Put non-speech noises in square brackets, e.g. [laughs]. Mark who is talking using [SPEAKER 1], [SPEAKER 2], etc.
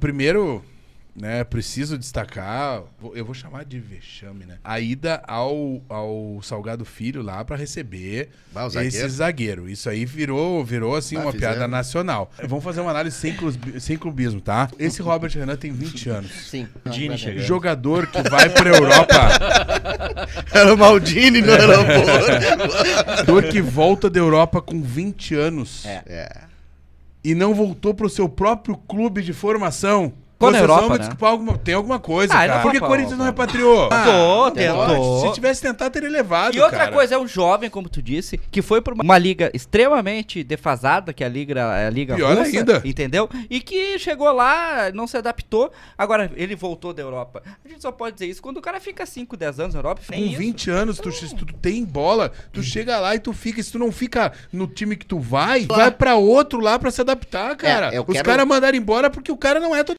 [SPEAKER 1] Primeiro, né, preciso destacar, eu vou chamar de vexame, né? A ida ao, ao Salgado Filho lá para receber zagueiro. esse zagueiro. Isso aí virou, virou assim, uma fizemos. piada nacional. Vamos fazer uma análise sem, clubismo, sem clubismo, tá? Esse uhum. Robert Renan tem 20 anos. Sim. Dini chegando. Jogador que vai pra Europa.
[SPEAKER 2] [laughs] era o Maldini não era? Jogador que volta da Europa com
[SPEAKER 3] 20 anos. É. é e não voltou para o seu próprio clube de formação
[SPEAKER 4] ficou na Europa, né? desculpar, alguma, tem alguma coisa, Ah, cara. Por que Corinthians não repatriou? É ah, tentou, tentou. Se tivesse tentado, teria levado, E outra cara. coisa, é um jovem, como tu disse, que foi pra uma, liga extremamente defasada, que é a liga, é a liga Pior russa, ainda. entendeu? E que chegou lá, não se adaptou, agora ele voltou da Europa. A gente só pode dizer isso quando o cara fica 5, 10 anos na Europa, com
[SPEAKER 5] isso. 20 anos, tu, tu tem bola, tu hum. chega lá e tu fica. Se tu não fica no time
[SPEAKER 2] que tu vai, vai pra outro lá pra se adaptar, é, cara. eu Os caras mandaram embora porque o cara não é tua